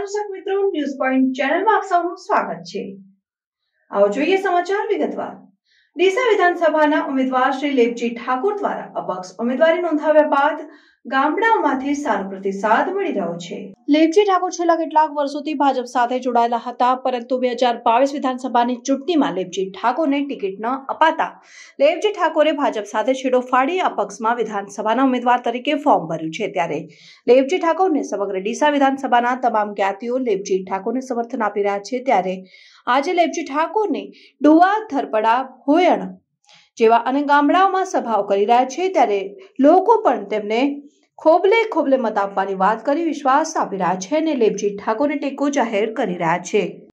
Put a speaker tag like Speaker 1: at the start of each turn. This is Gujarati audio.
Speaker 1: દર્શક મિત્રો ન્યૂઝ પોઈન્ટ ચેનલમાં આપ સૌનું સ્વાગત છે આવો જોઈએ સમાચાર વિગતવાર ડીસા વિધાનસભાના ઉમેદવાર શ્રી લેપજી ઠાકોર દ્વારા અપક્ષ ઉમેદવારી નોંધાવ્યા બાદ ગામડાઓમાંથી સારો પ્રતિસાદ મળી રહ્યો છે લેવજી ઠાકોર છેલ્લા કેટલાક વર્ષોથી ભાજપ સાથે જોડાયેલા હતા પરંતુ બે હજાર બાવીસ વિધાનસભાની ચૂંટણીમાં લેવજી ઠાકોરને ટિકિટ ન અપાતા લેવજી ઠાકોરે ભાજપ સાથે છેડો ફાડી અપક્ષમાં વિધાનસભાના ઉમેદવાર તરીકે ફોર્મ ભર્યું છે ત્યારે લેવજી ઠાકોરને સમગ્ર ડીસા વિધાનસભાના તમામ જ્ઞાતિઓ લેવજી ઠાકોરને સમર્થન આપી રહ્યા છે ત્યારે આજે લેવજી ઠાકોરને ડુવા ધરપડા હોયણ જેવા અને ગામડાઓમાં સભાઓ કરી રહ્યા છે ત્યારે લોકો પણ તેમને ખોબલે ખોબલે મત આપવાની વાત કરી વિશ્વાસ આપી રહ્યા છે અને લેપજી ઠાકોરને ટેકો જાહેર કરી રહ્યા છે